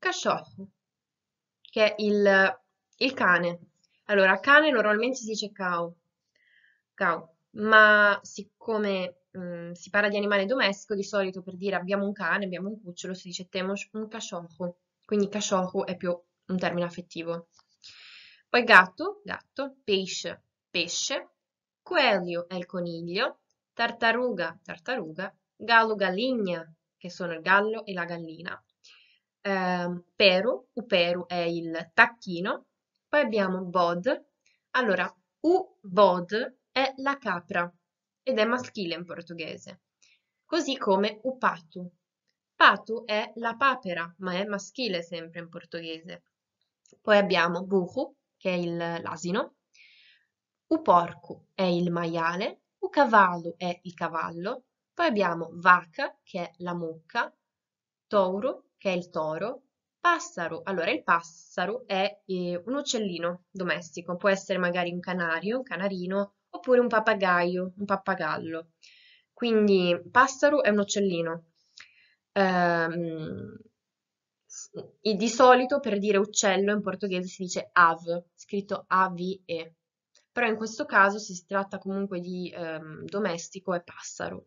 Cachorro, che è il, il cane. Allora, cane normalmente si dice cow, cow ma siccome mh, mm, si parla di animale domestico, di solito per dire abbiamo un cane, abbiamo un cucciolo, si dice temos un cachorro, quindi cachorro è più un termine affettivo. Poi gatto, gatto, pesce, pesce, coelho è il coniglio, tartaruga, tartaruga, gallo, galligna, che sono il gallo e la gallina eh, peru, uperu è il tacchino, poi abbiamo bod, allora u bod è la capra ed è maschile in portoghese, così come upatu. Patu è la papera, ma è maschile sempre in portoghese. Poi abbiamo buhu che è l'asino, u porco è il maiale, u cavallo è il cavallo, poi abbiamo vaca, che è la mucca, Touro, che è il toro, Passaro, allora il passaro è eh, un uccellino domestico, può essere magari un canario, un canarino, oppure un papagaio, un pappagallo. Quindi passaro è un uccellino. Ehm, di solito per dire uccello in portoghese si dice av, scritto A-V-E, però in questo caso se si tratta comunque di ehm, domestico è passaro.